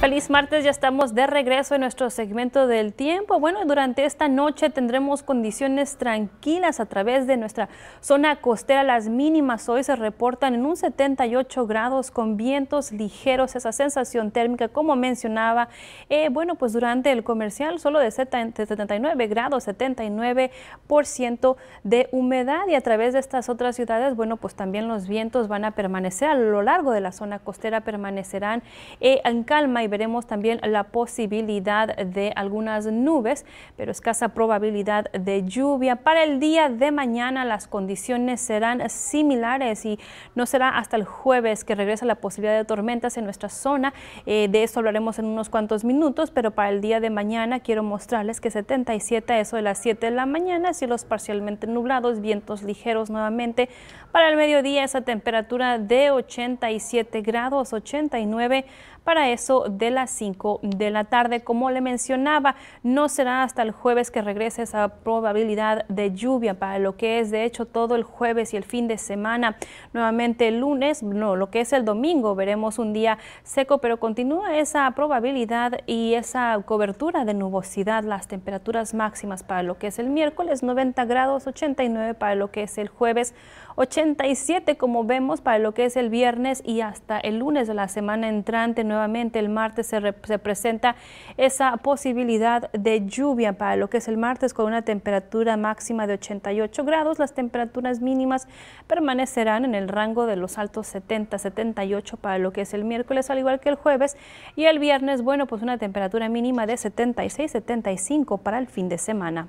Feliz martes, ya estamos de regreso en nuestro segmento del tiempo. Bueno, durante esta noche tendremos condiciones tranquilas a través de nuestra zona costera. Las mínimas hoy se reportan en un 78 grados con vientos ligeros, esa sensación térmica, como mencionaba. Eh, bueno, pues durante el comercial solo de 79 grados, 79% de humedad y a través de estas otras ciudades, bueno, pues también los vientos van a permanecer a lo largo de la zona costera, permanecerán eh, en calma y veremos también la posibilidad de algunas nubes, pero escasa probabilidad de lluvia. Para el día de mañana las condiciones serán similares y no será hasta el jueves que regresa la posibilidad de tormentas en nuestra zona. Eh, de eso hablaremos en unos cuantos minutos, pero para el día de mañana quiero mostrarles que 77 eso de las 7 de la mañana, cielos parcialmente nublados, vientos ligeros nuevamente. Para el mediodía esa temperatura de 87 grados, 89 para eso de las 5 de la tarde. Como le mencionaba, no será hasta el jueves que regrese esa probabilidad de lluvia para lo que es de hecho todo el jueves y el fin de semana. Nuevamente el lunes, no, lo que es el domingo, veremos un día seco, pero continúa esa probabilidad y esa cobertura de nubosidad, las temperaturas máximas para lo que es el miércoles, 90 grados 89 para lo que es el jueves, 87 como vemos para lo que es el viernes y hasta el lunes de la semana entrante. Nuevamente el martes se, presenta esa posibilidad de lluvia para lo que es el martes con una temperatura máxima de 88 grados. Las temperaturas mínimas permanecerán en el rango de los altos 70, 78 para lo que es el miércoles al igual que el jueves y el viernes, bueno, pues una temperatura mínima de 76, 75 para el fin de semana.